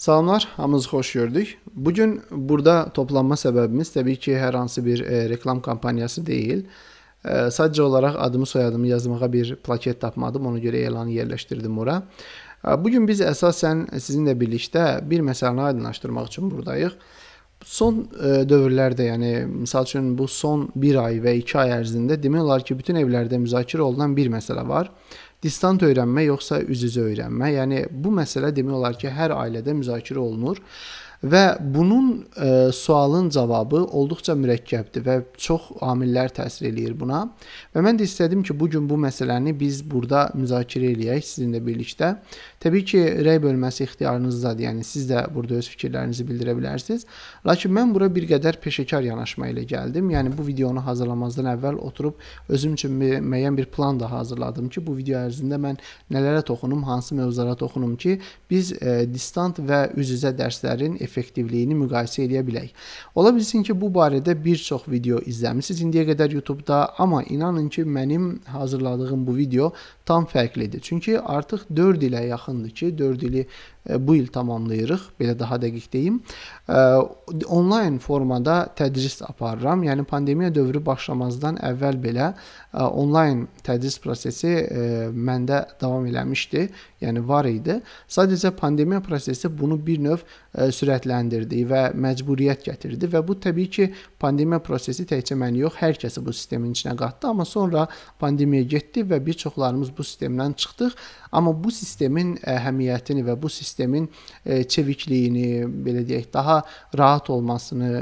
Salamlar, hamınızı xoş gördük. Bu gün burada toplanma səbəbimiz təbii ki, hər hansı bir e, reklam kampaniyası deyil. E, sadəcə olaraq adımı, soyadımı yazmağa bir plaket tapmadım, ona görə elanı yerləşdirdim ora. E, bu gün biz əsasən sizinlə birlikdə bir məsələni aydınlaşdırmaq üçün burdayıq. Son e, dövrlərdə, yəni məsəl üçün bu son 1 ay və 2 ay ərzində demək olar ki, bütün evlərdə müzakirə olunan bir məsələ var distant öyrənmə yoxsa üz-üzə öyrənmə? Yəni bu məsələ demək olar ki, hər ailədə müzakirə olunur. Və bunun e, sualın cavabı olduqca mürəkkəbdir və çox amillər təsir eləyir buna. Və mən də istədim ki, bu gün bu məsələni biz burada müzakirə eləyək sizinlə birlikdə. Təbii ki, rəy bölməsi ixtiyarınızdadır. Yəni siz də burada öz fikirlərinizi bildirə bilərsiniz. Lakin mən bura bir qədər peşəkar yanaşma ilə gəldim. Yəni bu videonu hazırlamazdan əvvəl oturub özüm üçün müəyyən bir plan da hazırladım ki, bu video ərzində mən nələrə toxunum, hansı mövzulara toxunum ki, biz e, distant və üz-üzə dərslərin effektivliyi effektivliyini müqayisə edə bilək. Ola bilsin ki, bu barədə bir çox video izləmisiniz indiyə qədər YouTube-da, amma inanın ki, mənim hazırladığım bu video tam fərqlidir. Çünki artıq 4 ilə yaxındır ki, 4 ili e, bu il tamamlayırıq, belə daha dəqiq deyim. E, onlayn formada tədris aparıram. Yəni pandemiya dövrü başlamazdan əvvəl belə e, onlayn tədris prosesi məndə davam eləmişdi, yəni var idi. Sadəcə pandemiya prosesi bunu bir növ sürətləndirdi və məcburiyyət gətirdi və bu təbii ki, pandemiya prosesi təkcə məni yox, hər kəsi bu sistemin içinə qatdı, amma sonra pandemiya getdi və bir çoxlarımız bu bu sistemdən çıxdıq, amma bu sistemin e, əhəmiyyətini və bu sistemin e, çevikliyini, belə deyək, daha rahat olmasını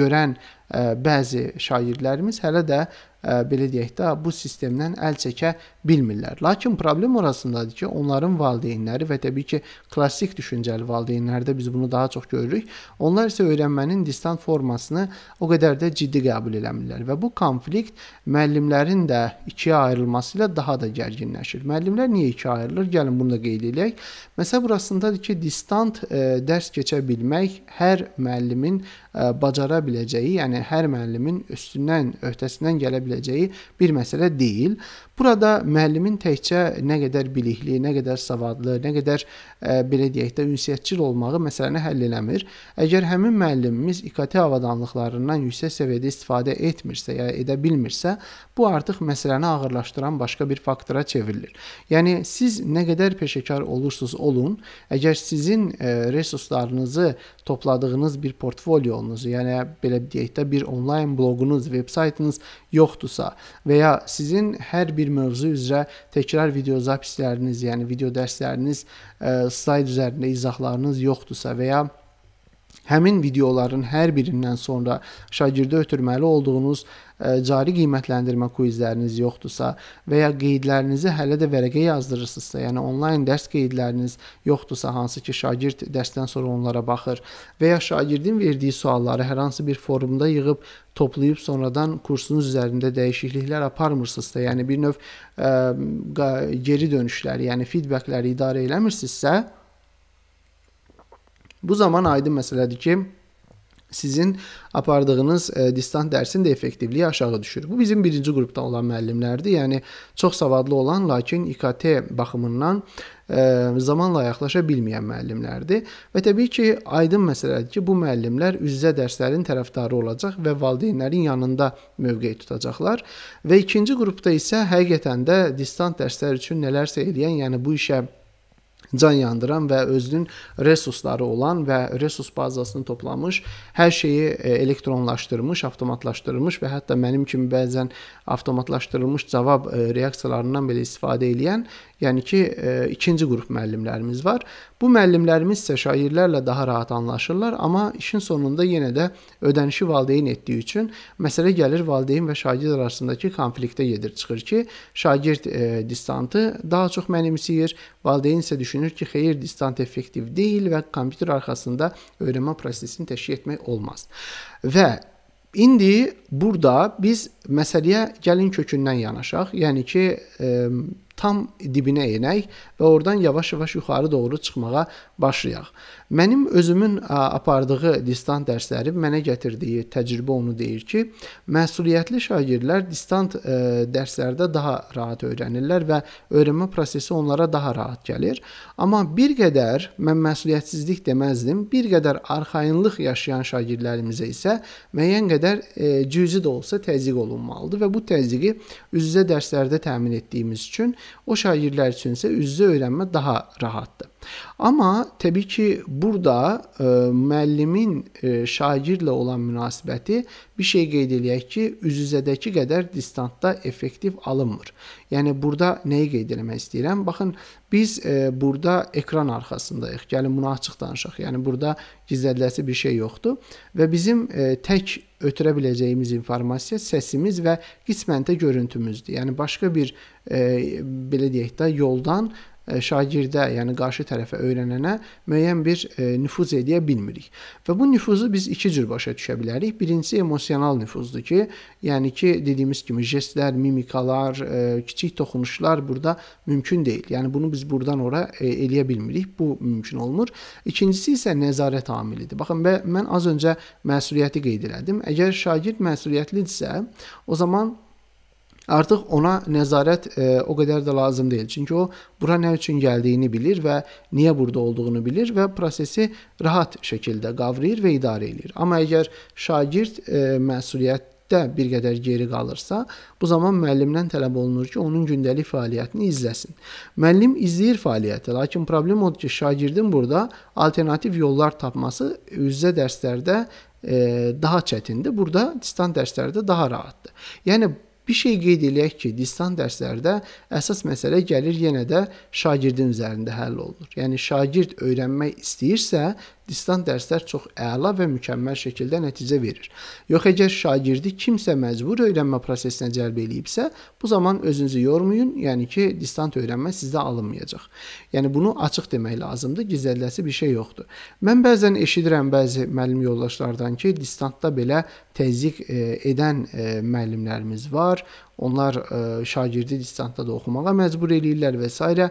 görən e, bəzi şairlərimiz hələ də belə deyək də, bu sistemdən əl çəkə bilmirlər. Lakin problem orasındadır ki, onların valideynləri və təbii ki, klassik düşüncəli valideynlərdə biz bunu daha çox görürük. Onlar isə öyrənmənin distant formasını o qədər də ciddi qəbul eləmirlər və bu konflikt müəllimlərin də ikiyə ayrılması ilə daha da gərginləşir. Müəllimlər niyə ikiyə ayrılır? Gəlin bunu da qeyd eləyək. Məsələ burasındadır ki, distant e, dərs keçə bilmək hər müəllimin e, bacara biləcəyi, yəni hər müəllimin üstündən, öhdəsindən gələ biləcəyi ediləcəyi bir məsələ deyil. Burada müəllimin təkcə nə qədər bilikli, nə qədər savadlı, nə qədər ə, e, belə deyək də ünsiyyətçil olmağı məsələni həll eləmir. Əgər həmin müəllimimiz İKT avadanlıqlarından yüksək səviyyədə istifadə etmirsə ya yəni edə bilmirsə, bu artıq məsələni ağırlaşdıran başqa bir faktora çevrilir. Yəni siz nə qədər peşəkar olursunuz olun, əgər sizin ə, e, resurslarınızı topladığınız bir portfolyonuzu, yəni belə deyək də bir onlayn bloqunuz, veb saytınız yoxdur yoxdursa və ya sizin hər bir mövzu üzrə təkrar video zapisləriniz, yəni video dərsləriniz, e, slayd üzərində izahlarınız yoxdursa və ya Həmin videoların hər birindən sonra şagirdə ötürməli olduğunuz ə, e, cari qiymətləndirmə kuizləriniz yoxdursa və ya qeydlərinizi hələ də vərəqə yazdırırsınızsa, yəni onlayn dərs qeydləriniz yoxdursa, hansı ki, şagird dərsdən sonra onlara baxır və ya şagirdin verdiyi sualları hər hansı bir forumda yığıb toplayıb sonradan kursunuz üzərində dəyişikliklər aparmırsınızsa, yəni bir növ ə, e, geri dönüşləri, yəni feedbackləri idarə eləmirsinizsə, Bu zaman aydın məsələdir ki, sizin apardığınız e, distant dərsin də effektivliyi aşağı düşür. Bu bizim birinci qrupdan olan müəllimlərdir. Yəni çox savadlı olan, lakin İKT baxımından e, zamanla yaxlaşa bilməyən müəllimlərdir. Və təbii ki, aydın məsələdir ki, bu müəllimlər üz-üzə dərslərin tərəfdarı olacaq və valideynlərin yanında mövqe tutacaqlar. Və ikinci qrupda isə həqiqətən də distant dərslər üçün nələrsə edən, yəni bu işə can yandıran və özünün resursları olan və resurs bazasını toplamış, hər şeyi e, elektronlaşdırmış, avtomatlaşdırmış və hətta mənim kimi bəzən avtomatlaşdırılmış cavab e, reaksiyalarından belə istifadə edən, yəni ki, e, ikinci qrup müəllimlərimiz var. Bu müəllimlərimiz isə şairlərlə daha rahat anlaşırlar, amma işin sonunda yenə də ödənişi valideyn etdiyi üçün məsələ gəlir valideyn və şagird arasındakı konfliktə gedir çıxır ki, şagird e, distantı daha çox mənimsəyir, valideyn isə düşünür ki, xeyir distant effektiv deyil və kompüter arxasında öyrənmə prosesini təşkil etmək olmaz. Və İndi burada biz məsələyə gəlin kökündən yanaşaq. Yəni ki, e, tam dibinə enək və oradan yavaş-yavaş yuxarı doğru çıxmağa başlayaq. Mənim özümün apardığı distant dərsləri mənə gətirdiyi təcrübə onu deyir ki, məsuliyyətli şagirdlər distant e, dərslərdə daha rahat öyrənirlər və öyrənmə prosesi onlara daha rahat gəlir. Amma bir qədər mən məsuliyyətsizlik deməzdim, bir qədər arxayınlıq yaşayan şagirdlərimizə isə müəyyən qədər e, cüzi də olsa təzyiq olunmalıdır və bu təzyiqi üz-üzə dərslərdə təmin etdiyimiz üçün O şairler içinse üzze öğrenme daha rahattı. Amma təbii ki, burada e, müəllimin e, şagirdlə olan münasibəti bir şey qeyd eləyək ki, üz-üzədəki qədər distansda effektiv alınmır. Yəni burada nəyi qeyd eləmək istəyirəm? Baxın, biz e, burada ekran arxasındayıq. Gəlin bunu açıq danışaq. Yəni burada gizlədiləcək bir şey yoxdur və bizim e, tək ötürə biləcəyimiz informasiya səsimiz və qismən də görüntümüzdür. Yəni başqa bir e, belə deyək də yoldan E, şagirdə, yəni qarşı tərəfə öyrənənə müəyyən bir e, nüfuz edə bilmirik. Və bu nüfuzu biz iki cür başa düşə bilərik. Birincisi emosional nüfuzdur ki, yəni ki, dediyimiz kimi jestlər, mimikalar, e, kiçik toxunuşlar burada mümkün deyil. Yəni bunu biz burdan ora eləyə bilmirik. Bu mümkün olmur. İkincisi isə nəzarət amilidir. Baxın, mən az öncə məsuliyyəti qeyd elədim. Əgər şagird məsuliyyətlidirsə, o zaman Artıq ona nəzarət e, o qədər də lazım deyil. Çünki o bura nə üçün gəldiyini bilir və niyə burada olduğunu bilir və prosesi rahat şəkildə qavrayır və idarə edir. Amma əgər şagird e, məsuliyyət də bir qədər geri qalırsa, bu zaman müəllimdən tələb olunur ki, onun gündəlik fəaliyyətini izləsin. Müəllim izləyir fəaliyyəti, lakin problem odur ki, şagirdin burada alternativ yollar tapması üzvə dərslərdə e, daha çətindir. Burada distant dərslərdə daha rahatdır. Yəni Bir şey qeyd eləyək ki, distant dərslərdə əsas məsələ gəlir yenə də şagirdin üzərində həll olunur. Yəni şagird öyrənmək istəyirsə, distant dərslər çox əla və mükəmməl şəkildə nəticə verir. Yox əgər şagirdi kimsə məcbur öyrənmə prosesinə cəlb eləyibsə, bu zaman özünüzü yormayın, yəni ki, distant öyrənmə sizdə alınmayacaq. Yəni bunu açıq demək lazımdır, gizlədilməsi bir şey yoxdur. Mən bəzən eşidirəm bəzi müəllim yoldaşlardan ki, distantda belə təzyiq e, edən e, müəllimlərimiz var. Onlar ə, e, şagirdi distansiyadə oxumağa məcbur eləyirlər və s.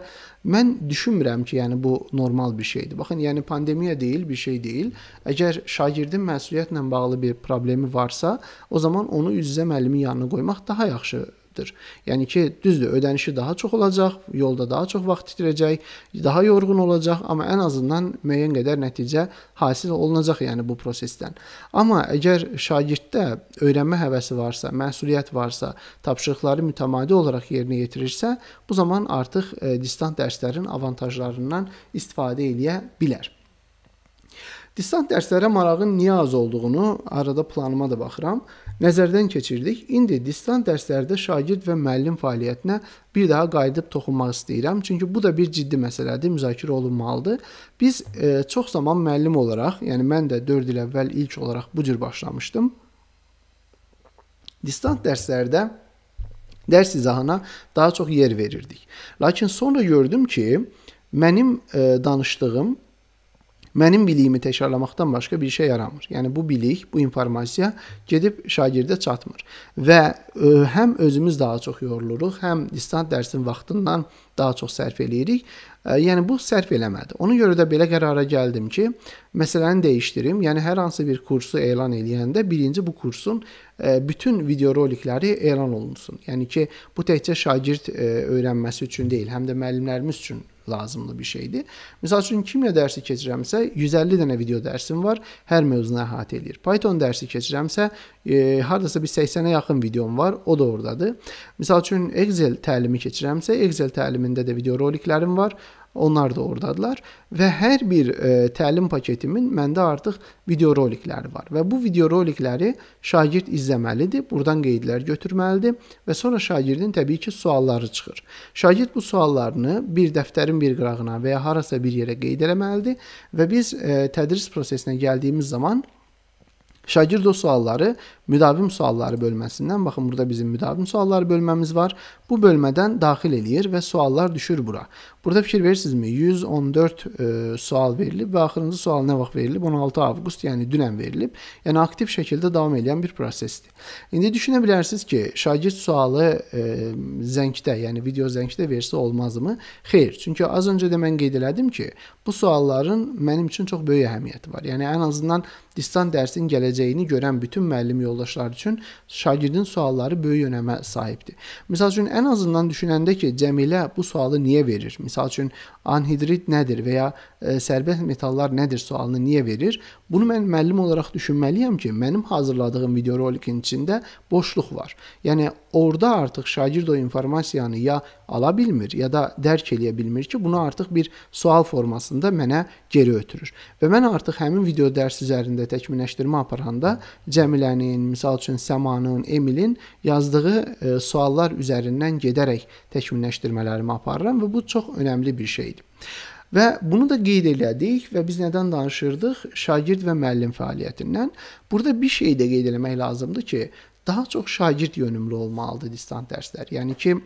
Mən düşünmürəm ki, yəni bu normal bir şeydir. Baxın, yəni pandemiya deyil, bir şey deyil. Əgər şagirdin məsuliyyətlə bağlı bir problemi varsa, o zaman onu üz-üzə müəllimin yanına qoymaq daha yaxşı vaxtdır. Yəni ki, düzdür, ödənişi daha çox olacaq, yolda daha çox vaxt itirəcək, daha yorğun olacaq, amma ən azından müəyyən qədər nəticə hasil olunacaq, yəni bu prosesdən. Amma əgər şagirddə öyrənmə həvəsi varsa, məsuliyyət varsa, tapşırıqları mütəmadi olaraq yerinə yetirirsə, bu zaman artıq e, distant dərslərin avantajlarından istifadə eləyə bilər. Distant dərslərə marağın niyə az olduğunu arada planıma da baxıram. Nəzərdən keçirdik. İndi distant dərslərdə şagird və müəllim fəaliyyətinə bir daha qayıdıb toxunmaq istəyirəm. Çünki bu da bir ciddi məsələdir, müzakirə olunmalıdır. Biz e, çox zaman müəllim olaraq, yəni mən də 4 il əvvəl ilk olaraq bu cür başlamışdım. Distant dərslərdə dərs izahına daha çox yer verirdik. Lakin sonra gördüm ki, mənim e, danışdığım mənim biliyimi təkrarlamaqdan başqa bir şey yaramır. Yəni bu bilik, bu informasiya gedib şagirdə çatmır və ə, e, həm özümüz daha çox yoruluruq, həm distant dərsin vaxtından daha çox sərf eləyirik. Ə, e, yəni bu sərf eləmədi. Ona görə də belə qərara gəldim ki, məsələni dəyişdirim. Yəni hər hansı bir kursu elan eləyəndə birinci bu kursun e, bütün videorolikləri elan olunsun. Yəni ki, bu təkcə şagird öyrənməsi üçün deyil, həm də müəllimlərimiz üçün lazımlı bir şeydir. Məsəl üçün kimya dərsi keçirəmsə 150 dənə video dərsim var, hər mövzunu əhatə edir. Python dərsi keçirəmsə e, hardasa bir 80-ə yaxın videom var, o da ordadır. Məsəl üçün Excel təlimi keçirəmsə Excel təlimində də video roliklərim var. Onlar da oradadılar və hər bir e, təlim paketimin məndə artıq video rolikləri var və bu video rolikləri şagird izləməlidir, buradan qeydlər götürməlidir və sonra şagirdin təbii ki, sualları çıxır. Şagird bu suallarını bir dəftərin bir qırağına və ya harasa bir yerə qeyd eləməlidir və biz e, tədris prosesinə gəldiyimiz zaman Şagird o sualları müdavim sualları bölməsindən baxın burada bizim müdavim sualları bölməmiz var. Bu bölmədən daxil eləyir və suallar düşür bura. Burada fikir verirsinizmi? 114 e, sual verilib və axırıncı sual nə vaxt verilib? 16 avqust, yəni dünən verilib. Yəni aktiv şəkildə davam edən bir prosesdir. İndi düşünə bilərsiniz ki, şagird sualı e, zəngdə, yəni video zəngdə versə olmazmı? Xeyr. Çünki az öncə də mən qeyd elədim ki, bu sualların mənim üçün çox böyük əhəmiyyəti var. Yəni ən azından distant dərsin gələcəyini görən bütün müəllim yoldaşlarım yoldaşları üçün şagirdin sualları böyük önəmə sahibdir. Məsəl üçün ən azından düşünəndə ki, Cəmilə bu sualı niyə verir? Məsəl üçün anhidrit nədir və ya ə, e, sərbəst metallar nədir sualını niyə verir? Bunu mən müəllim olaraq düşünməliyəm ki, mənim hazırladığım video rolikin içində boşluq var. Yəni orada artıq şagird o informasiyanı ya ala bilmir ya da dərk eləyə bilmir ki, bunu artıq bir sual formasında mənə geri ötürür. Və mən artıq həmin video dərs üzərində təkmilləşdirmə aparanda Cəmilənin, misal üçün Səmanın, Emilin yazdığı e, suallar üzərindən gedərək təkmilləşdirmələrimi aparıram və bu çox önəmli bir şeydir. Və bunu da qeyd elədik və biz nədən danışırdıq? Şagird və müəllim fəaliyyətindən. Burada bir şey də qeyd eləmək lazımdır ki, daha çox şagird yönümlü olmalıdır distant dərslər. Yəni ki,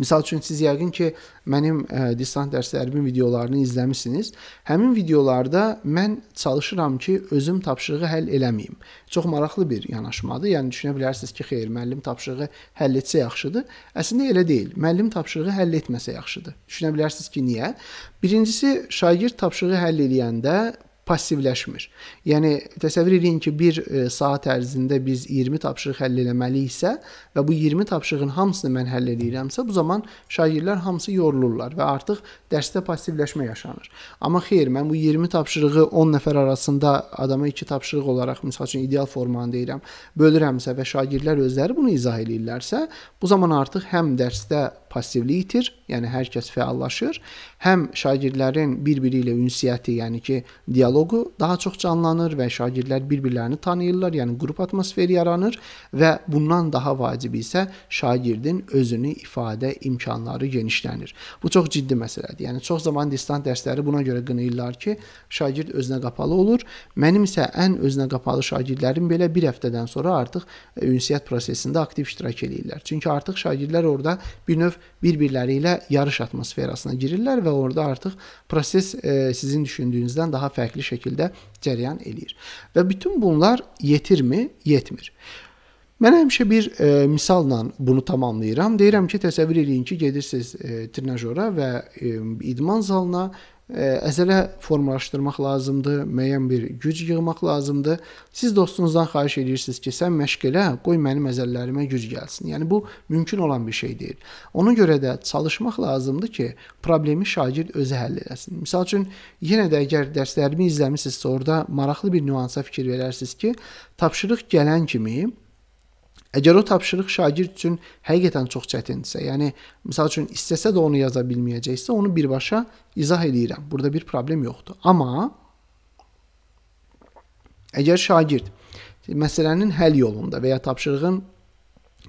Məsəl üçün siz yəqin ki, mənim ə, e, distant dərslərimin videolarını izləmisiniz. Həmin videolarda mən çalışıram ki, özüm tapşırığı həll eləməyim. Çox maraqlı bir yanaşmadır. Yəni düşünə bilərsiniz ki, xeyr, müəllim tapşırığı həll etsə yaxşıdır. Əslində elə deyil. Müəllim tapşırığı həll etməsə yaxşıdır. Düşünə bilərsiniz ki, niyə? Birincisi, şagird tapşırığı həll eləyəndə passivləşmir. Yəni təsəvvür edin ki, bir e, saat ərzində biz 20 tapşırıq həll eləməliyiksə və bu 20 tapşırığın hamısını mən həll edirəmsə, bu zaman şagirdlər hamısı yorulurlar və artıq dərsdə passivləşmə yaşanır. Amma xeyr, mən bu 20 tapşırığı 10 nəfər arasında adama 2 tapşırıq olaraq, məsəl üçün ideal formanı deyirəm, bölürəmsə və şagirdlər özləri bunu izah eləyirlərsə, bu zaman artıq həm dərsdə passivlik itir, yəni hər kəs fəallaşır. Həm şagirdlərin bir-biri ilə ünsiyyəti, yəni ki, dialoqu daha çox canlanır və şagirdlər bir-birlərini tanıyırlar, yəni qrup atmosferi yaranır və bundan daha vacibi isə şagirdin özünü ifadə imkanları genişlənir. Bu çox ciddi məsələdir. Yəni çox zaman distant dərsləri buna görə qınayırlar ki, şagird özünə qapalı olur. Mənim isə ən özünə qapalı şagirdlərim belə bir həftədən sonra artıq ünsiyyət prosesində aktiv iştirak eləyirlər. Çünki artıq şagirdlər orada bir növ bir-birləri ilə yarış atmosferasına girirlər və orada artıq proses e, sizin düşündüyünüzdən daha fərqli şəkildə cərəyan eləyir. Və bütün bunlar yetirmi? Yetmir. Mən həmişə bir e, misalla bunu tamamlayıram. Deyirəm ki, təsəvvür eləyin ki, gedirsiniz e, trenajora və e, idman zalına əzələ formalaşdırmaq lazımdır, müəyyən bir güc yığmaq lazımdır. Siz dostunuzdan xahiş edirsiniz ki, sən məşq elə, qoy mənim əzəllərimə güc gəlsin. Yəni bu mümkün olan bir şey deyil. Ona görə də çalışmaq lazımdır ki, problemi şagird özü həll eləsin. Məsəl üçün yenə də əgər dərslərimi izləmisinizsə, orada maraqlı bir nüansa fikir verərsiniz ki, tapşırıq gələn kimi Əgər o tapşırıq şagird üçün həqiqətən çox çətindirsə, yəni məsəl üçün istəsə də onu yaza bilməyəcəksə, onu birbaşa izah eləyirəm. Burada bir problem yoxdur. Amma əgər şagird məsələnin həll yolunda və ya tapşırığın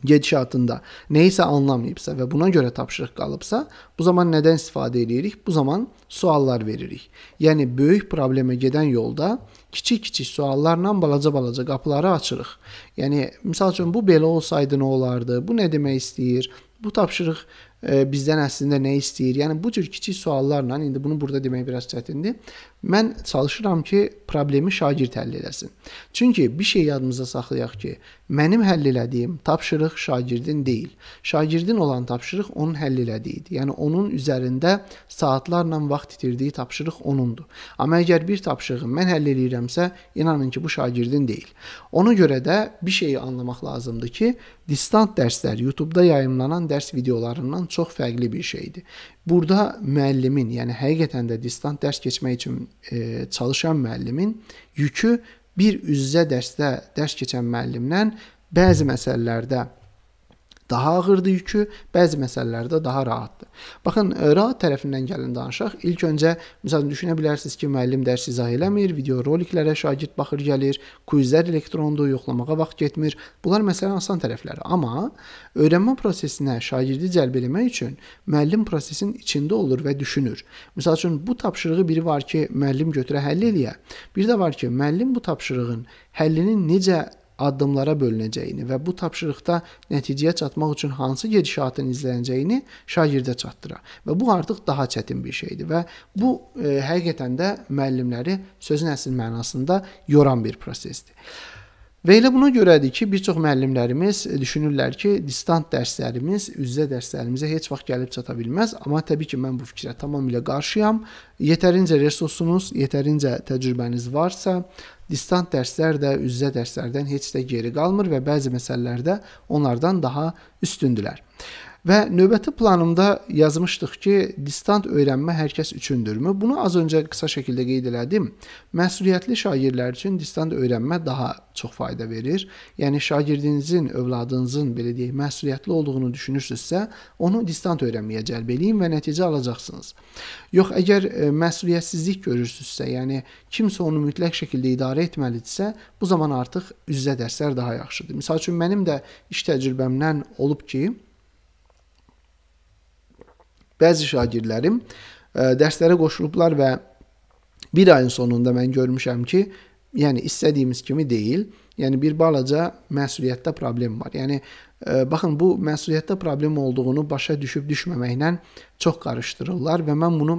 gedişatında nəyisə anlamayıbsa və buna görə tapşırıq qalıbsa, bu zaman nədən istifadə eləyirik? Bu zaman suallar veririk. Yəni böyük problemə gedən yolda kiçik-kiçik suallarla balaca-balaca qapıları açırıq. Yəni məsəl üçün bu belə olsaydı nə olardı? Bu nə demək istəyir? Bu tapşırıq bizdən əslində nə istəyir? Yəni bu cür kiçik suallarla indi bunu burada demək biraz çətindir. Mən çalışıram ki, problemi şagird həll eləsin. Çünki bir şey yadımızda saxlayaq ki, mənim həll elədiyim tapşırıq şagirdin deyil. Şagirdin olan tapşırıq onun həll elədiyidir. Yəni onun üzərində saatlarla vaxt itirdiyi tapşırıq onundur. Amma əgər bir tapşırığı mən həll eləyirəmsə, inanın ki, bu şagirdin deyil. Ona görə də bir şeyi anlamaq lazımdır ki, distant dərslər, YouTube-da yayımlanan dərs videolarından çox fərqli bir şeydir. Burada müəllimin, yəni həqiqətən də distant dərs keçmək üçün e, çalışan müəllimin yükü bir üz-üzə dərsdə dərs keçən müəllimdən bəzi məsələlərdə daha ağırdır yükü, bəzi məsələlərdə daha rahatdır. Baxın, e, rahat tərəfindən gəlin danışaq. İlk öncə məsələn düşünə bilərsiniz ki, müəllim dərs izah eləmir, video roliklərə şagird baxır gəlir, kuizlər elektrondur, yoxlamağa vaxt getmir. Bunlar məsələnin asan tərəfləri. Amma öyrənmə prosesinə şagirdi cəlb eləmək üçün müəllim prosesin içində olur və düşünür. Məsəl üçün bu tapşırığı biri var ki, müəllim götürə həll eləyə. Bir də var ki, müəllim bu tapşırığın həllini necə addımlara bölünəcəyini və bu tapşırıqda nəticəyə çatmaq üçün hansı gedişatın izlənəcəyini şagirdə çatdırar. Və bu artıq daha çətin bir şeydir və bu e, həqiqətən də müəllimləri sözün əsl mənasında yoran bir prosesdir. Və elə buna görədir ki, bir çox müəllimlərimiz e, düşünürlər ki, distant dərslərimiz üzvə dərslərimizə heç vaxt gəlib çata bilməz, amma təbii ki, mən bu fikrə tamamilə qarşıyam. Yetərincə resursunuz, yetərincə təcrübəniz varsa, distant dərslər də üzvə dərslərdən heç də geri qalmır və bəzi məsələlərdə onlardan daha üstündülər. Və növbəti planımda yazmışdıq ki, distant öyrənmə hər kəs üçündürmü? Bunu az öncə qısa şəkildə qeyd elədim. Məsuliyyətli şagirdlər üçün distant öyrənmə daha çox fayda verir. Yəni şagirdinizin, övladınızın belə deyək, məsuliyyətli olduğunu düşünürsünüzsə, onu distant öyrənməyə cəlb eləyin və nəticə alacaqsınız. Yox, əgər e, məsuliyyətsizlik görürsünüzsə, yəni kimsə onu mütləq şəkildə idarə etməlidirsə, bu zaman artıq üzvə dərslər daha yaxşıdır. Məsəl üçün mənim də iş təcrübəmdən olub ki, bəzi şagirdlərim e, dərslərə qoşulublar və bir ayın sonunda mən görmüşəm ki, yəni istədiyimiz kimi deyil. Yəni bir balaca məsuliyyətdə problem var. Yəni ə, e, baxın bu məsuliyyətdə problem olduğunu başa düşüb düşməməklə çox qarışdırırlar və mən bunu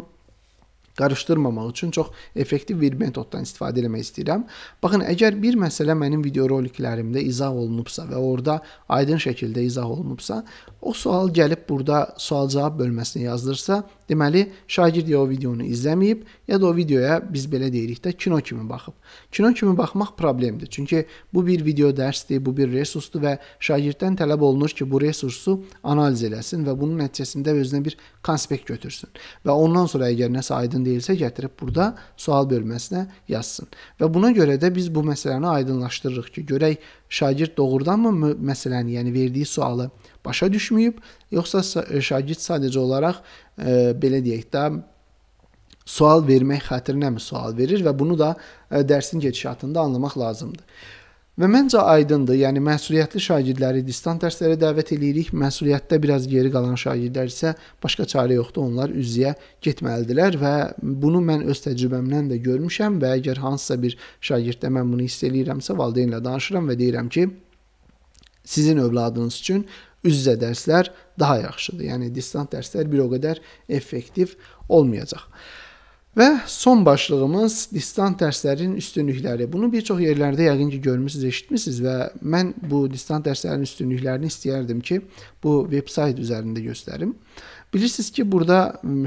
qarışdırmamaq üçün çox effektiv bir metoddan istifadə etmək istəyirəm. Baxın, əgər bir məsələ mənim video roliklərimdə izah olunubsa və orada aydın şəkildə izah olunubsa, o sual gəlib burada sual-cavab bölməsinə yazdırsa, deməli şagird ya o videonu izləməyib, ya da o videoya biz belə deyirik də kino kimi baxıb. Kino kimi baxmaq problemdir. Çünki bu bir video dərsdir, bu bir resursdur və şagirddən tələb olunur ki, bu resursu analiz eləsin və bunun nəticəsində özünə bir konspekt götürsün. Və ondan sonra əgər nəsə aydın lazım deyilsə gətirib burada sual bölməsinə yazsın. Və buna görə də biz bu məsələni aydınlaşdırırıq ki, görək şagird doğrudanmı məsələni, yəni verdiyi sualı başa düşməyib, yoxsa e, şagird sadəcə olaraq e, belə deyək də sual vermək xatirinə mi sual verir və bunu da e, dərsin gedişatında anlamaq lazımdır. Və məncə aydındır. Yəni məsuliyyətli şagirdləri distant dərslərə dəvət eləyirik. Məsuliyyətdə biraz geri qalan şagirdlər isə başqa çarə yoxdur. Onlar üz-üzə getməlidirlər və bunu mən öz təcrübəmdən də görmüşəm və əgər hansısa bir şagirddə mən bunu hiss eləyirəmsə, valideynlə danışıram və deyirəm ki, sizin övladınız üçün üz-üzə dərslər daha yaxşıdır. Yəni distant dərslər bir o qədər effektiv olmayacaq. Və son başlığımız distant dərslərin üstünlükləri. Bunu bir çox yerlərdə yəqin ki görmüsüz, eşitmisiniz və mən bu distant dərslərin üstünlüklərini istəyərdim ki, bu veb-sayt üzərində göstərim. Bilirsiniz ki, burada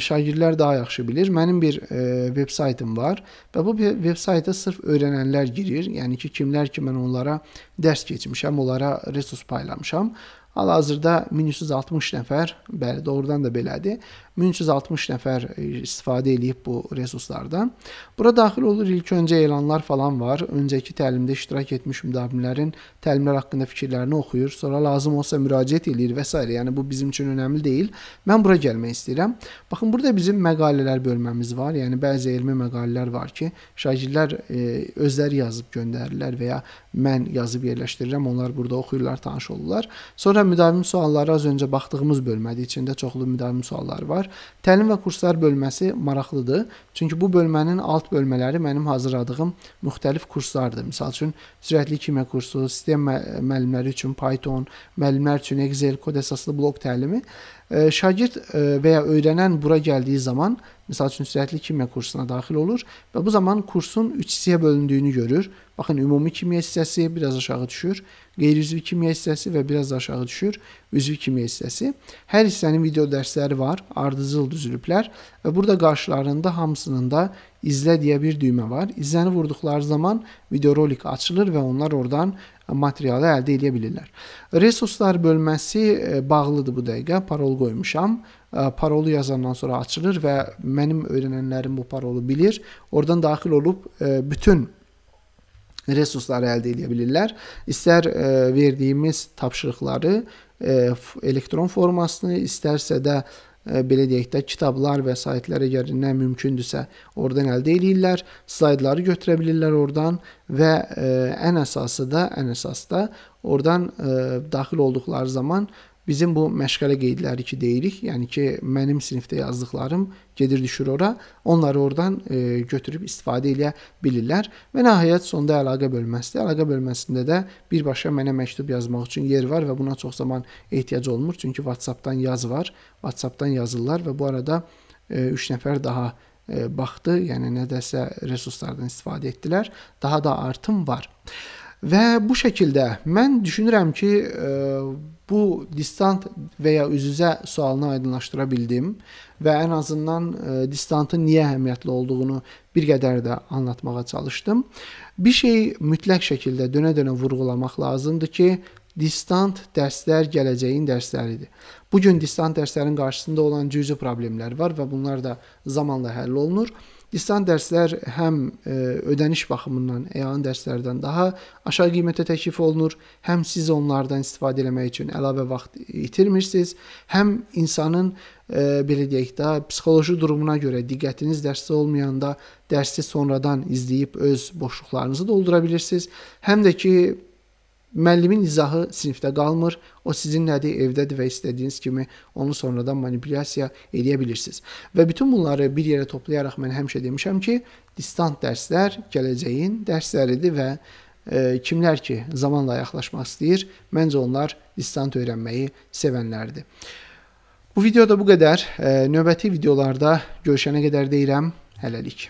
şagirdlər daha yaxşı bilir. Mənim bir e, veb-saytım var və bu veb-sayta sırf öyrənənlər girir. Yəni ki, kimlər ki mən onlara dərs keçmişəm, onlara resurs paylamışam. Hal-hazırda 1360 nəfər, bəli, doğrudan da belədir, 1360 nəfər e, istifadə eləyib bu resurslardan. Bura daxil olur ilk öncə elanlar falan var. Öncəki təlimdə iştirak etmiş müdavimlərin təlimlər haqqında fikirlərini oxuyur, sonra lazım olsa müraciət eləyir və s. Yəni bu bizim üçün önəmli deyil. Mən bura gəlmək istəyirəm. Baxın burada bizim məqalələr bölməmiz var. Yəni bəzi elmi məqalələr var ki, şagirdlər e, özləri yazıb göndərirlər və ya mən yazıb yerləşdirirəm. Onlar burada oxuyurlar, tanış olurlar. Sonra müdavim sualları az öncə baxdığımız bölmədə içində çoxlu müdavim sualları var arkadaşlar, təlim və kurslar bölməsi maraqlıdır. Çünki bu bölmənin alt bölmələri mənim hazırladığım müxtəlif kurslardır. Məsəl üçün sürətli kimya kursu, sistem müəllimləri üçün Python, müəllimlər üçün Excel, kod əsaslı blok təlimi. Şagird e, və ya öyrənən bura gəldiyi zaman, məsəl üçün sürətli kimya kursuna daxil olur və bu zaman kursun 3 hissəyə bölündüyünü görür. Baxın, ümumi kimya hissəsi biraz aşağı düşür, qeyri-üzvi kimya hissəsi və biraz aşağı düşür, üzvi kimya hissəsi. Hər hissənin video dərsləri var, ardıcıl düzülüblər və burada qarşılarında hamısının da izlə deyə bir düymə var. İzləni vurduqları zaman videorolik açılır və onlar oradan materialı əldə edə bilirlər. Resurslar bölməsi e, bağlıdır bu dəqiqə. Parol qoymuşam. E, parolu yazandan sonra açılır və mənim öyrənənlərim bu parolu bilir. Oradan daxil olub e, bütün resursları əldə edə bilirlər. İstər ə, verdiyimiz tapşırıqları ə, elektron formasını, istərsə də ə, belə deyək də kitablar və saytlar əgər nə mümkündürsə oradan əldə eləyirlər, slaydları götürə bilirlər oradan və ə, e, ən əsası da, ən əsası da oradan ə, e, daxil olduqları zaman Bizim bu məşğələ qeydləri ki deyirik, yəni ki mənim sinifdə yazdıqlarım gedir düşür ora, onları oradan e, götürüb istifadə edə bilirlər. Və nəhayət sonda əlaqə bölməsidir. Əlaqə bölməsində də birbaşa mənə məktub yazmaq üçün yer var və buna çox zaman ehtiyac olmur, çünki WhatsApp-dan yaz var. WhatsApp-dan yazırlar və bu arada 3 e, nəfər daha e, baxdı, yəni nədəsə resurslardan istifadə etdilər. Daha da artım var. Və bu şəkildə mən düşünürəm ki, e, bu distant və ya üz-üzə sualını aydınlaşdıra bildim və ən azından e, distantın niyə əhəmiyyətli olduğunu bir qədər də anlatmağa çalışdım. Bir şey mütləq şəkildə dönə-dönə vurğulamaq lazımdır ki, distant dərslər gələcəyin dərsləridir. Bu gün distant dərslərin qarşısında olan cüzi problemlər var və bunlar da zamanla həll olunur. Distant dərslər həm e, ödəniş baxımından EAN dərslərdən daha aşağı qiymətə təklif olunur, həm siz onlardan istifadə etmək üçün əlavə vaxt itirmirsiniz, həm insanın e, belə deyək də psixoloji durumuna görə diqqətiniz dərsdə olmayanda dərsi sonradan izləyib öz boşluqlarınızı doldura bilirsiniz. Həm də ki Müəllimin izahı sinifdə qalmır. O sizin nədir, evdədir və istədiyiniz kimi onu sonradan manipulyasiya edə bilirsiniz. Və bütün bunları bir yerə toplayaraq mən həmişə demişəm ki, distant dərslər gələcəyin dərsləridir və e, kimlər ki, zamanla yaxlaşmaq istəyir, məncə onlar distant öyrənməyi sevənlərdir. Bu videoda bu qədər. E, növbəti videolarda görüşənə qədər deyirəm. Hələlik.